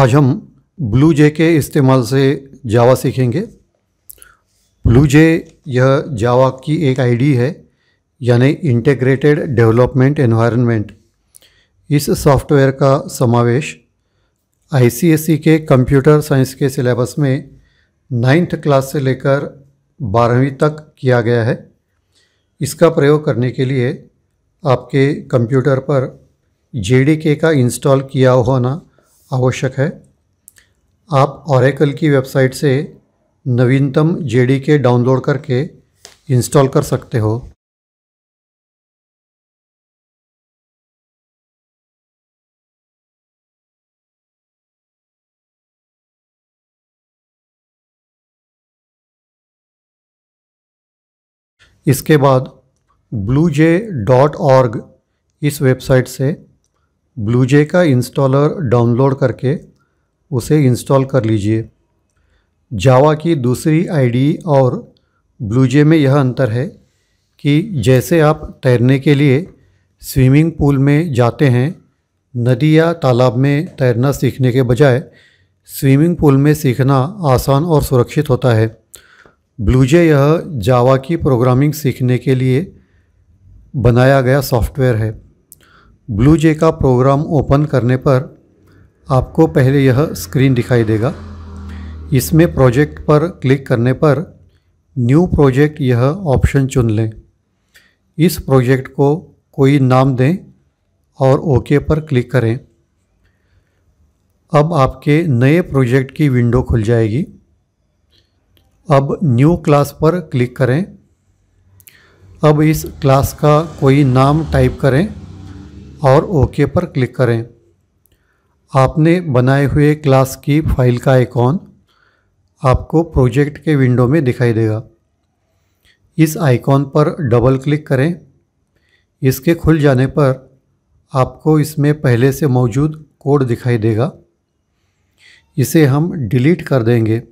आज हम ब्लू जे के इस्तेमाल से जावा सीखेंगे ब्लू जे यह जावा की एक आईडी है यानी इंटेग्रेटेड डेवलपमेंट एनवायरनमेंट इस सॉफ्टवेयर का समावेश आईसीएसई e के कंप्यूटर साइंस के सिलेबस में नाइन्थ क्लास से लेकर बारहवीं तक किया गया है इसका प्रयोग करने के लिए आपके कंप्यूटर पर जे का इंस्टॉल किया होना आवश्यक है आप ऑरेकल की वेबसाइट से नवीनतम जे के डाउनलोड करके इंस्टॉल कर सकते हो इसके बाद ब्लू इस वेबसाइट से ब्लूजे का इंस्टॉलर डाउनलोड करके उसे इंस्टॉल कर लीजिए जावा की दूसरी आईडी और ब्लूजे में यह अंतर है कि जैसे आप तैरने के लिए स्विमिंग पूल में जाते हैं नदी या तालाब में तैरना सीखने के बजाय स्विमिंग पूल में सीखना आसान और सुरक्षित होता है ब्लूजे यह जावा की प्रोग्रामिंग सीखने के लिए बनाया गया सॉफ्टवेयर है ब्लू जे का प्रोग्राम ओपन करने पर आपको पहले यह स्क्रीन दिखाई देगा इसमें प्रोजेक्ट पर क्लिक करने पर न्यू प्रोजेक्ट यह ऑप्शन चुन लें इस प्रोजेक्ट को कोई नाम दें और ओके पर क्लिक करें अब आपके नए प्रोजेक्ट की विंडो खुल जाएगी अब न्यू क्लास पर क्लिक करें अब इस क्लास का कोई नाम टाइप करें और ओके पर क्लिक करें आपने बनाए हुए क्लास की फाइल का आइकॉन आपको प्रोजेक्ट के विंडो में दिखाई देगा इस आइकॉन पर डबल क्लिक करें इसके खुल जाने पर आपको इसमें पहले से मौजूद कोड दिखाई देगा इसे हम डिलीट कर देंगे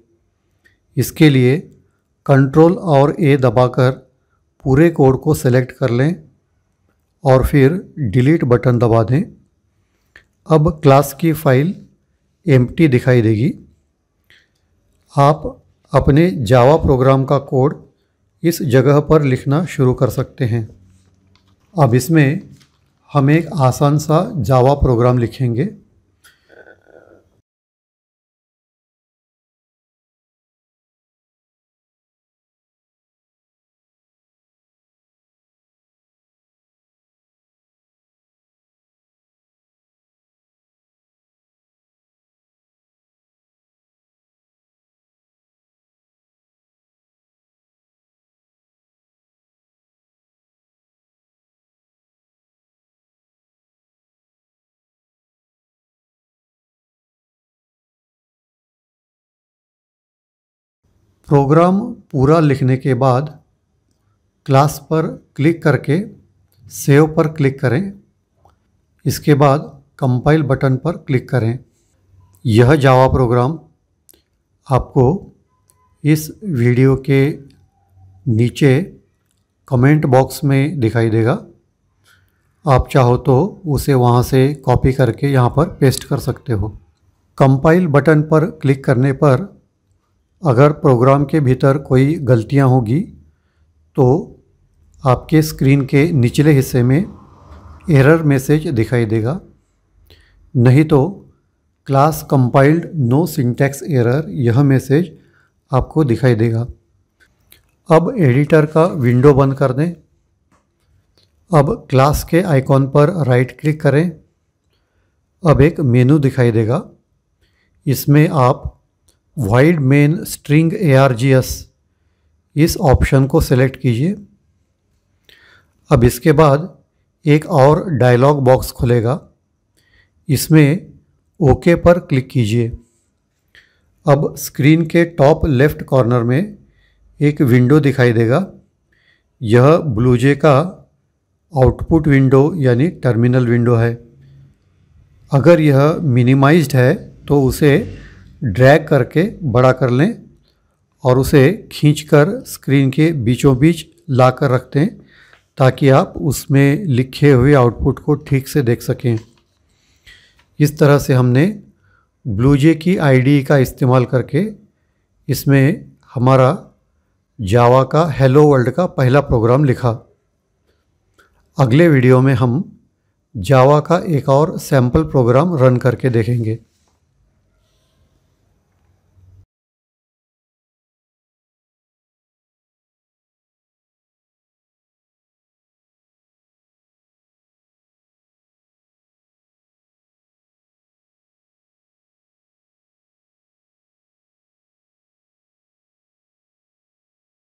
इसके लिए कंट्रोल और ए दबाकर पूरे कोड को सेलेक्ट कर लें और फिर डिलीट बटन दबा दें अब क्लास की फ़ाइल एम दिखाई देगी आप अपने जावा प्रोग्राम का कोड इस जगह पर लिखना शुरू कर सकते हैं अब इसमें हम एक आसान सा जावा प्रोग्राम लिखेंगे प्रोग्राम पूरा लिखने के बाद क्लास पर क्लिक करके सेव पर क्लिक करें इसके बाद कंपाइल बटन पर क्लिक करें यह जावा प्रोग्राम आपको इस वीडियो के नीचे कमेंट बॉक्स में दिखाई देगा आप चाहो तो उसे वहाँ से कॉपी करके यहाँ पर पेस्ट कर सकते हो कंपाइल बटन पर क्लिक करने पर अगर प्रोग्राम के भीतर कोई गलतियां होगी तो आपके स्क्रीन के निचले हिस्से में एरर मैसेज दिखाई देगा नहीं तो class compiled no syntax error यह मैसेज आपको दिखाई देगा अब एडिटर का विंडो बंद कर दें अब क्लास के आइकॉन पर राइट क्लिक करें अब एक मेनू दिखाई देगा इसमें आप वाइड मेन स्ट्रिंग ए इस ऑप्शन को सेलेक्ट कीजिए अब इसके बाद एक और डायलॉग बॉक्स खुलेगा इसमें ओके पर क्लिक कीजिए अब स्क्रीन के टॉप लेफ्ट कॉर्नर में एक विंडो दिखाई देगा यह ब्लूजे का आउटपुट विंडो यानी टर्मिनल विंडो है अगर यह मिनिमाइज्ड है तो उसे ड्रैग करके बड़ा कर लें और उसे खींचकर स्क्रीन के बीचों बीच ला कर रख दें ताकि आप उसमें लिखे हुए आउटपुट को ठीक से देख सकें इस तरह से हमने ब्लूजे की आईडी का इस्तेमाल करके इसमें हमारा जावा का हेलो वर्ल्ड का पहला प्रोग्राम लिखा अगले वीडियो में हम जावा का एक और सैम्पल प्रोग्राम रन करके देखेंगे